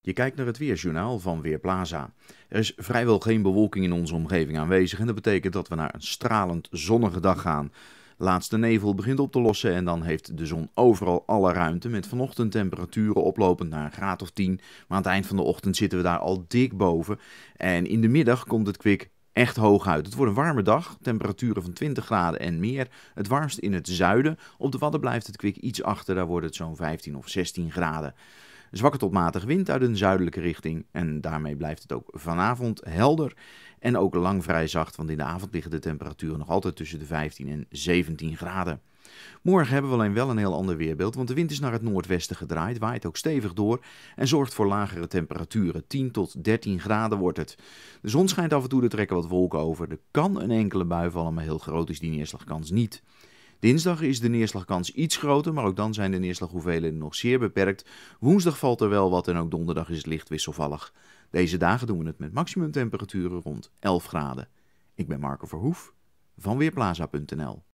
Je kijkt naar het weerjournaal van Weerplaza. Er is vrijwel geen bewolking in onze omgeving aanwezig en dat betekent dat we naar een stralend zonnige dag gaan. Laatste nevel begint op te lossen en dan heeft de zon overal alle ruimte met vanochtend temperaturen oplopend naar een graad of 10. Maar aan het eind van de ochtend zitten we daar al dik boven en in de middag komt het kwik echt hoog uit. Het wordt een warme dag, temperaturen van 20 graden en meer. Het warmst in het zuiden. Op de Wadden blijft het kwik iets achter, daar wordt het zo'n 15 of 16 graden. Zwakke tot matige wind uit een zuidelijke richting. En daarmee blijft het ook vanavond helder. En ook lang vrij zacht, want in de avond liggen de temperaturen nog altijd tussen de 15 en 17 graden. Morgen hebben we alleen wel een heel ander weerbeeld, want de wind is naar het noordwesten gedraaid, waait ook stevig door en zorgt voor lagere temperaturen. 10 tot 13 graden wordt het. De zon schijnt af en toe, er trekken wat wolken over. Er kan een enkele bui vallen, maar heel groot is die neerslagkans niet. Dinsdag is de neerslagkans iets groter, maar ook dan zijn de neerslaghoeveelheden nog zeer beperkt. Woensdag valt er wel wat en ook donderdag is het licht wisselvallig. Deze dagen doen we het met maximumtemperaturen rond 11 graden. Ik ben Marco Verhoef van Weerplaza.nl.